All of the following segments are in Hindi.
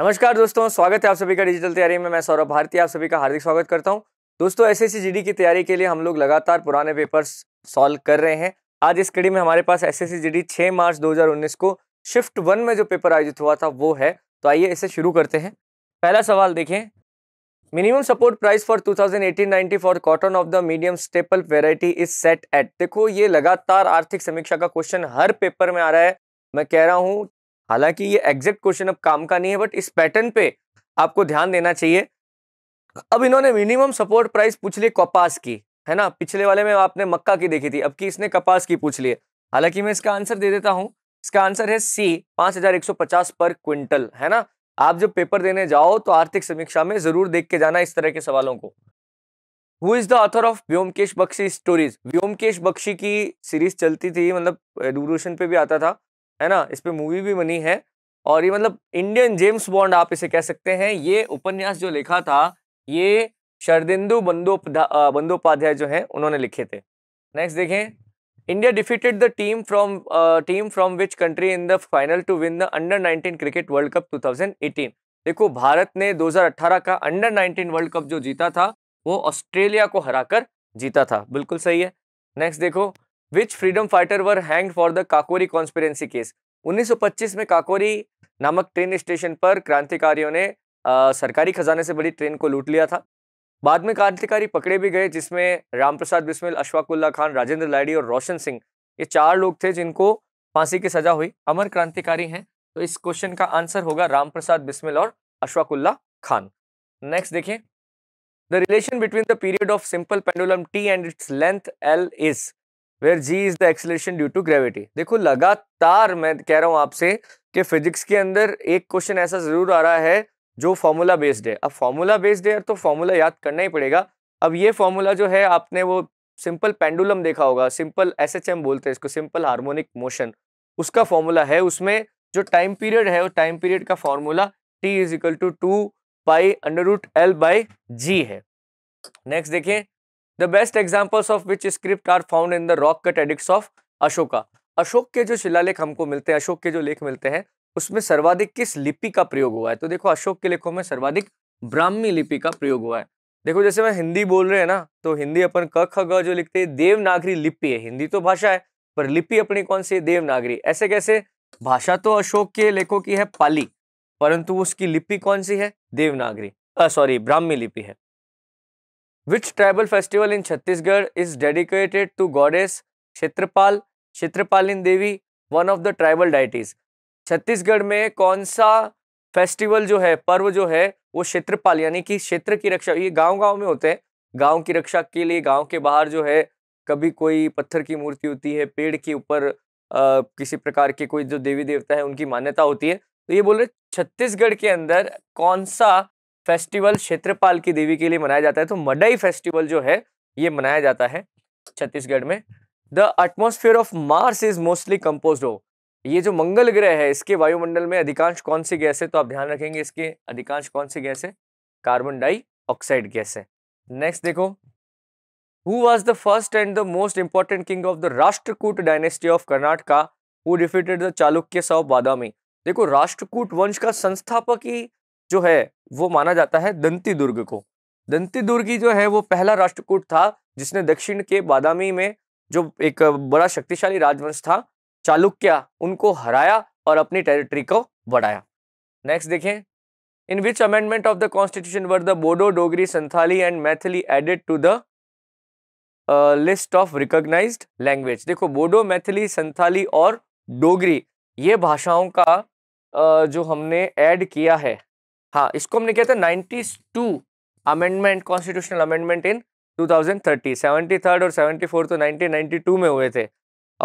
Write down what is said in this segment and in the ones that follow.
नमस्कार दोस्तों स्वागत है आप सभी का डिजिटल तैयारी में मैं सौरभ भारती आप सभी का हार्दिक स्वागत करता हूं दोस्तों एस एस की तैयारी के लिए हम लोग लगातार पुराने पेपर्स सॉल्व कर रहे हैं आज इस कड़ी में हमारे पास एस एस सी मार्च 2019 को शिफ्ट वन में जो पेपर आयोजित हुआ था वो है तो आइए इसे शुरू करते हैं पहला सवाल देखें minimum support price for two thousand for cotton of the medium staple variety is set at देखो ये लगातार आर्थिक समीक्षा का क्वेश्चन हर पेपर में आ रहा है मैं कह रहा हूँ हालांकि ये एग्जैक्ट क्वेश्चन अब काम का नहीं है बट इस पैटर्न पे आपको ध्यान देना चाहिए अब इन्होंने मिनिमम सपोर्ट प्राइस पूछ ली कपास की है ना पिछले वाले में आपने मक्का की देखी थी अब की इसने कपास की पूछ ली हालांकि मैं इसका आंसर दे देता हूँ इसका आंसर है सी पांच पर क्विंटल है ना आप जब पेपर देने जाओ तो आर्थिक समीक्षा में जरूर देख के जाना इस तरह के सवालों को who is the author of Vyomkesh Bakshi stories Vyomkesh Bakshi की सीरीज चलती थी मतलब दूरदर्शन पे भी आता था है ना इस पर मूवी भी बनी है और ये मतलब इंडियन जेम्स बॉन्ड आप इसे कह सकते हैं ये उपन्यास जो लिखा था ये शरदिंदु बंदोपा बंदोपाध्याय जो है उन्होंने लिखे थे नेक्स्ट देखें India defeated the team from team from which country in the final to win the under 19 cricket world cup 2018 देखो भारत ने 2018 का अंडर 19 वर्ल्ड कप जो जीता था वो ऑस्ट्रेलिया को हराकर जीता था बिल्कुल सही है नेक्स्ट देखो which freedom fighter were hang for the Kakori conspiracy case 1925 में काकोरी नामक ट्रेन स्टेशन पर क्रांतिकारियों ने आ, सरकारी खजाने से बड़ी ट्रेन को लूट लिया था बाद में क्रांतिकारी पकड़े भी गए जिसमें रामप्रसाद बिस्मिल अशफाकुल्ला खान राजेंद्र लाडी और रोशन सिंह ये चार लोग थे जिनको फांसी की सजा हुई अमर क्रांतिकारी हैं तो इस क्वेश्चन का आंसर होगा रामप्रसाद बिस्मिल और अशफाकुल्ला खान नेक्स्ट देखिए the relation between the period of simple pendulum T and its length L is where g is the acceleration due to gravity देखो लगातार मैं कह रहा हूँ आपसे कि फिजिक्स के अंदर एक क्वेश्चन ऐसा जरूर आ रहा है जो फॉर्मूला बेस्ड है अब फॉर्मूला बेस्ड है तो फॉर्मूला याद करना ही पड़ेगा अब ये फॉर्मूला जो है आपने वो सिंपल पेंडुलम देखा होगा सिंपल एस एच एम बोलते हैं इसको सिंपल हार्मोनिक मोशन उसका फॉर्मूला है उसमें जो टाइम पीरियड है वो टाइम पीरियड का formula T is equal to two pi under root L by g है नेक्स्ट देखिए the best examples of which script are found in the rock cut edicts of Ashoka Ashok के जो शिलालेख हमको मिलते हैं अशोक के जो लेख मिलते हैं उसमें सर्वाधिक किस लिपि का प्रयोग हुआ है तो देखो अशोक के लेखों में सर्वाधिक ब्राह्मी लिपि का प्रयोग हुआ है देखो जैसे मैं हिंदी बोल रहे हैं ना तो हिंदी अपन क ख ग जो लिखते हैं देवनागरी लिपि है हिंदी तो भाषा है पर लिपि अपनी कौन सी है देवनागरी ऐसे कैसे भाषा तो अशोक के लेखों की है पाली परंतु उसकी लिपि कौन सी है देवनागरी सॉरी ब्राह्मी लिपि है which tribal festival in Chhattisgarh is dedicated to goddess Kshetrapal Kshetrapalin Devi one of the tribal deities Chhattisgarh में कौन सा फेस्टिवल जो है पर्व जो है वो क्षेत्रपाल यानी कि क्षेत्र की रक्षा ये गांव गांव में होते हैं गांव की रक्षा के लिए गांव के बाहर जो है कभी कोई पत्थर की मूर्ति होती है पेड़ के ऊपर किसी प्रकार के कोई जो देवी देवता है उनकी मान्यता होती है तो ये बोल रहे छत्तीसगढ़ के अंदर कौन सा फेस्टिवल क्षेत्रपाल की देवी के लिए मनाया जाता है तो मडई फेस्टिवल जो है ये मनाया जाता है छत्तीसगढ़ में the atmosphere of Mars is mostly compose of ये जो मंगल ग्रह है इसके वायुमंडल में अधिकांश कौन सी गैस है तो आप ध्यान रखेंगे इसके अधिकांश कौन सी गैस है कार्बन डाइऑक्साइड गैस है नेक्स्ट देखो who was the first and the most important king of the Rashtrakuta dynasty of Karnataka who defeated the Chalukya सौ बादामी देखो राष्ट्रकूट वंश का संस्थापक ही जो है वो माना जाता है दंती दुर्ग को दंती दुर्गी जो है वो पहला राष्ट्रकूट था जिसने दक्षिण के बादामी में जो एक बड़ा शक्तिशाली राजवंश था चालुक्य उनको हराया और अपनी टेरिटरी को बढ़ाया नेक्स्ट देखें in which amendment of the constitution were the Bodo Dogri Santhali and Maithili added to the list of recognise language देखो बोडो मैथिली संथाली और डोगरी ये भाषाओं का uh, जो हमने ऐड किया है हाँ इसको हमने किया था ninety two amendment constitutional amendment in 2030 seventy third और सेवेंटी फोर्थ तो नाइनटीन नाइन्टी टू में हुए थे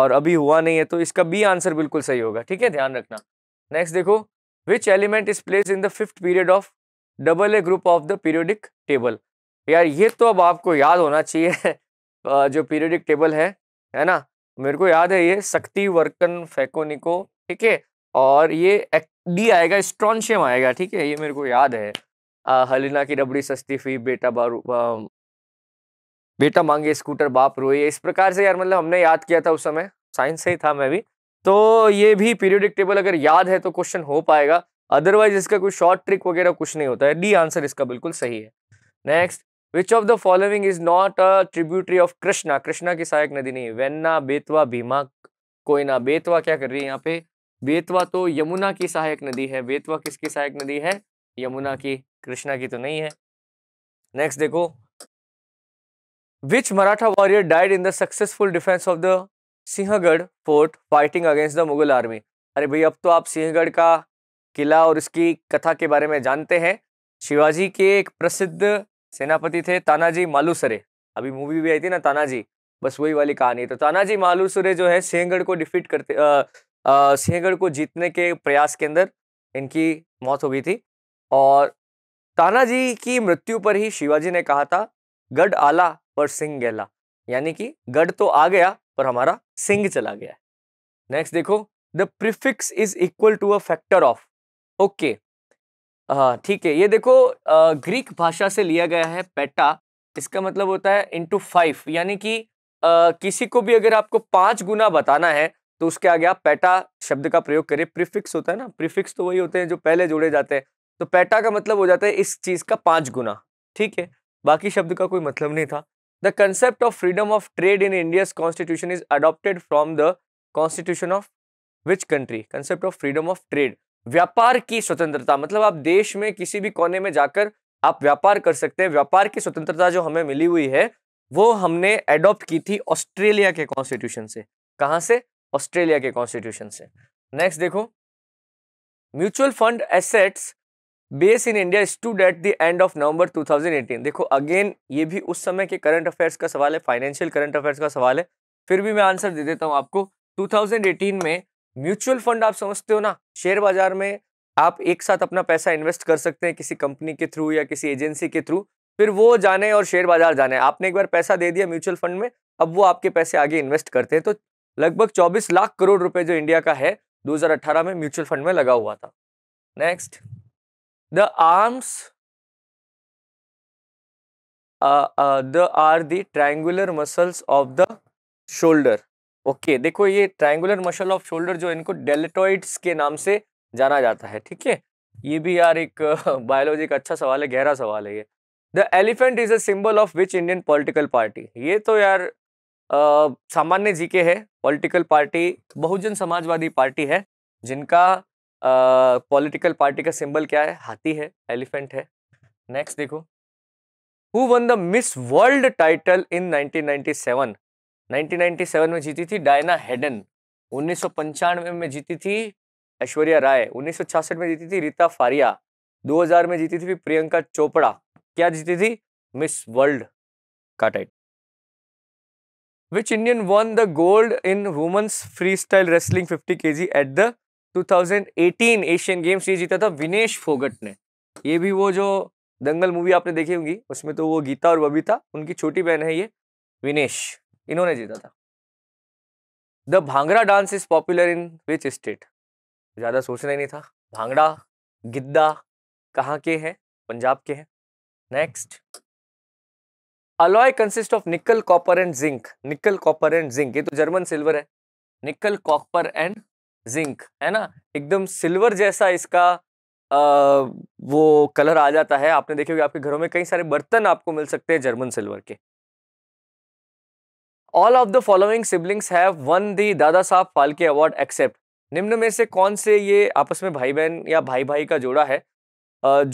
और अभी हुआ नहीं है तो इसका बी आंसर बिल्कुल सही होगा ठीक है ध्यान रखना नेक्स्ट देखो which element is place in the fifth period of double A group of the periodic table यार ये तो अब आपको याद होना चाहिए जो पीरियोडिक टेबल है है ना मेरे को याद है ये शक्ति वर्कन फैकोनिको ठीक है और ये एक डी आएगा स्ट्रॉन्शियम आएगा ठीक है ये मेरे को याद है आ, हलीना की रबड़ी सस्ती फी बेटा बारू बेटा मांगे स्कूटर बाप रोए इस प्रकार से यार मतलब हमने याद किया था उस समय साइंस से ही था मैं भी तो ये भी पीरियोडिक टेबल अगर याद है तो क्वेश्चन हो पाएगा अदरवाइज इसका कोई शॉर्ट ट्रिक वगैरह कुछ नहीं होता है डी आंसर इसका बिल्कुल सही है next which of the following is not a tributary of Krishna Krishna की सहायक नदी नहीं वेन्ना बेतवा भीमा कोयना बेतवा क्या कर रही है यहाँ पे बेतवा तो यमुना की सहायक नदी है बेतवा किसकी सहायक नदी है यमुना की कृष्णा की तो नहीं है नेक्स्ट देखो which Maratha warrior died in the successful defence of the Sinhagad fort fighting against the Mughal army अरे भाई अब तो आप सिंहगढ़ का किला और उसकी कथा के बारे में जानते हैं शिवाजी के एक प्रसिद्ध सेनापति थे तानाजी मालूसरे अभी मूवी भी आई थी ना तानाजी बस वही वाली कहानी तो तानाजी मालूसरे जो है सिंहगढ़ को डिफीट करते सिंहगढ़ को जीतने के प्रयास के अंदर इनकी मौत हो गई थी और तानाजी की मृत्यु पर ही शिवाजी ने कहा था गढ़ आला पर सिंह गैला यानी कि गढ़ तो आ गया पर हमारा सिंह चला गया नेक्स्ट देखो the prefix is equal to a factor of okay ठीक है ये देखो आ, ग्रीक भाषा से लिया गया है पेटा इसका मतलब होता है इंटू फाइव यानी कि आ, किसी को भी अगर आपको पांच गुना बताना है तो उसके आगे आप पैटा शब्द का प्रयोग करें प्रीफिक्स होता है ना प्रीफिक्स तो वही होते हैं जो पहले जोड़े जाते हैं तो पैटा का मतलब हो जाता है इस चीज़ का पांच गुना ठीक है बाकी शब्द का कोई मतलब नहीं था the concept of freedom of trade in India's constitution is adopted from the constitution of which country concept of freedom of trade व्यापार की स्वतंत्रता मतलब आप देश में किसी भी कोने में जाकर आप व्यापार कर सकते हैं व्यापार की स्वतंत्रता जो हमें मिली हुई है वो हमने एडॉप्ट की थी ऑस्ट्रेलिया के कॉन्स्टिट्यूशन से कहाँ से ऑस्ट्रेलिया के कॉन्स्टिट्यूशन से नेक्स्ट देखो mutual fund assets base in India stood at the end of November 2018 देखो अगेन ये भी उस समय के करंट अफेयर्स का सवाल है फाइनेंशियल करंट अफेयर्स का सवाल है फिर भी मैं आंसर दे देता हूँ आपको 2018 में म्यूचुअल फंड आप समझते हो ना शेयर बाजार में आप एक साथ अपना पैसा इन्वेस्ट कर सकते हैं किसी कंपनी के थ्रू या किसी एजेंसी के थ्रू फिर वो जाने और शेयर बाजार जाने आपने एक बार पैसा दे दिया म्यूचुअल फंड में अब वो आपके पैसे आगे इन्वेस्ट करते हैं तो लगभग 24 लाख करोड़ रुपए जो इंडिया का है 2018 में म्यूचुअल फंड में लगा हुआ था next the arms the are the triangular muscles of the shoulder okay देखो ये ट्रायंगुलर मसल ऑफ शोल्डर जो इनको डेलेटॉइड्स के नाम से जाना जाता है ठीक है ये भी यार एक बायोलॉजी का अच्छा सवाल है गहरा सवाल है ये the elephant is a symbol of which Indian political party ये तो यार सामान्य जीके है political party Bahujan Samajwadi party है जिनका पॉलिटिकल पार्टी का सिंबल क्या है हाथी है एलिफेंट है नेक्स्ट देखो who won the miss world title in 1997 1997 में जीती थी डायना हेडन उन्नीस में जीती थी ऐश्वर्या राय उन्नीस में जीती थी रीता फारिया 2000 में जीती थी प्रियंका चोपड़ा क्या जीती थी मिस वर्ल्ड का title which Indian the gold in women's freestyle wrestling fifty K G at the two thousand eighteen Asian games ये जीता था विनेश फोगट ने ये भी वो जो दंगल मूवी आपने देखी होंगी उसमें तो वो गीता और बबीता उनकी छोटी बहन है ये विनेश इन्होंने जीता था the bhangra dance is popular in which state ज़्यादा सोचना ही नहीं था भांगड़ा गिद्दा कहाँ के हैं पंजाब के हैं next alloy consist of nickel copper and zinc nickel copper and zinc ये तो जर्मन सिल्वर है निकल कॉपर एंड जिंक है ना एकदम सिल्वर जैसा इसका आ, वो कलर आ जाता है आपने देखे होगा आपके घरों में कई सारे बर्तन आपको मिल सकते हैं जर्मन सिल्वर के all of the following siblings have won the Dada Saheb Phalke award accept निम्न में से कौन से ये आपस में भाई बहन या भाई भाई का जोड़ा है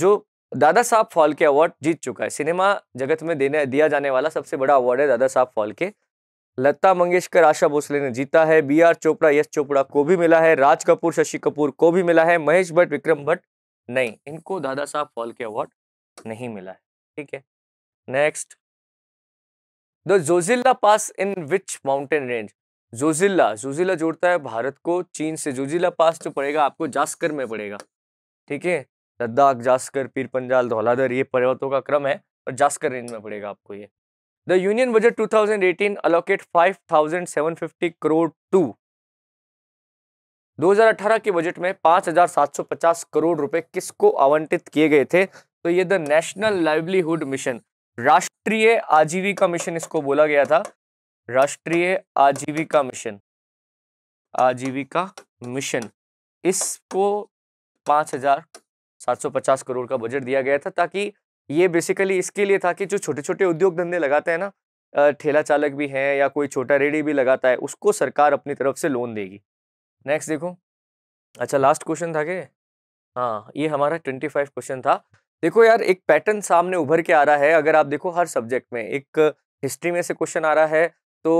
जो दादा साहब फॉल्के अवार्ड जीत चुका है सिनेमा जगत में देने दिया जाने वाला सबसे बड़ा अवार्ड है दादा साहब फॉल्के लता मंगेशकर आशा भोसले ने जीता है बी आर चोपड़ा यश चोपड़ा को भी मिला है राज कपूर शशि कपूर को भी मिला है महेश भट्ट विक्रम भट्ट नहीं इनको दादा साहब फॉल्के अवार्ड नहीं मिला है ठीक है next the Zojila pass in which mountain range Zojila Zojila जोड़ता है भारत को चीन से जोजिल्ला पास जो पड़ेगा आपको जास्कर में पड़ेगा ठीक है लद्दाख जास्कर पीर पंजाल धौलाधर ये पर्वतों का क्रम है और जास्कर रेंज में पड़ेगा आपको ये the union budget 2018 allocate 5,750 crore to 2018 के बजट में 5,750 करोड़ रुपए किसको आवंटित किए गए थे तो ये द नेशनल लाइवलीहुड मिशन राष्ट्रीय आजीविका मिशन इसको बोला गया था राष्ट्रीय आजीविका मिशन आजीविका मिशन इसको हजार 750 करोड़ का बजट दिया गया था ताकि ये बेसिकली इसके लिए था कि जो छोटे छोटे उद्योग धंधे लगाते हैं ना ठेला चालक भी हैं या कोई छोटा रेडी भी लगाता है उसको सरकार अपनी तरफ से लोन देगी नेक्स्ट देखो अच्छा लास्ट क्वेश्चन था कि हाँ ये हमारा ट्वेंटी फाइव क्वेश्चन था देखो यार एक पैटर्न सामने उभर के आ रहा है अगर आप देखो हर सब्जेक्ट में एक हिस्ट्री में से क्वेश्चन आ रहा है तो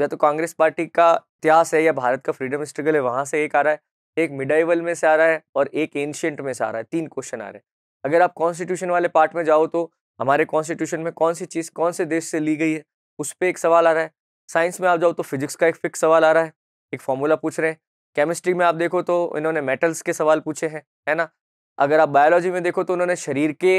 या तो कांग्रेस पार्टी का इतिहास है या भारत का फ्रीडम स्ट्रगल है वहाँ से एक आ रहा है एक मिडाइवल में से आ रहा है और एक एंशियंट में से आ रहा है तीन क्वेश्चन आ रहे हैं अगर आप कॉन्स्टिट्यूशन वाले पार्ट में जाओ तो हमारे कॉन्स्टिट्यूशन में कौन सी चीज़ कौन से देश से ली गई है उस पर एक सवाल आ रहा है साइंस में आप जाओ तो फिजिक्स का एक फिक्स सवाल आ रहा है एक फॉर्मूला पूछ रहे हैं केमिस्ट्री में आप देखो तो इन्होंने मेटल्स के सवाल पूछे हैं है ना अगर आप बायोलॉजी में देखो तो उन्होंने शरीर के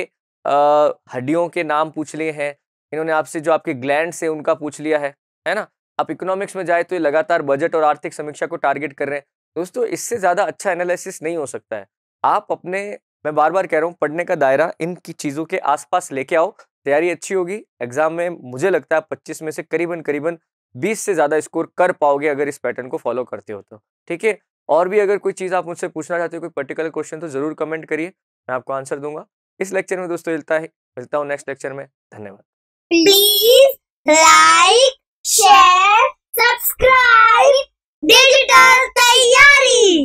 हड्डियों के नाम पूछ लिए हैं इन्होंने आपसे जो आपके ग्लैंड से उनका पूछ लिया है है ना आप इकोनॉमिक्स में जाए तो ये लगातार बजट और आर्थिक समीक्षा को टारगेट कर रहे हैं दोस्तों इससे ज़्यादा अच्छा एनालिसिस नहीं हो सकता है आप अपने मैं बार बार कह रहा हूँ पढ़ने का दायरा इनकी चीज़ों के आसपास लेके आओ तैयारी अच्छी होगी एग्जाम में मुझे लगता है पच्चीस में से करीबन करीबन बीस से ज़्यादा स्कोर कर पाओगे अगर इस पैटर्न को फॉलो करते हो तो ठीक है और भी अगर कोई चीज़ आप मुझसे पूछना चाहते हो कोई पर्टिकुलर क्वेश्चन तो ज़रूर कमेंट करिए मैं आपको आंसर दूंगा इस लेक्चर में दोस्तों मिलता है मिलता हूँ नेक्स्ट लेक्चर में धन्यवाद please like share subscribe digital तैयारी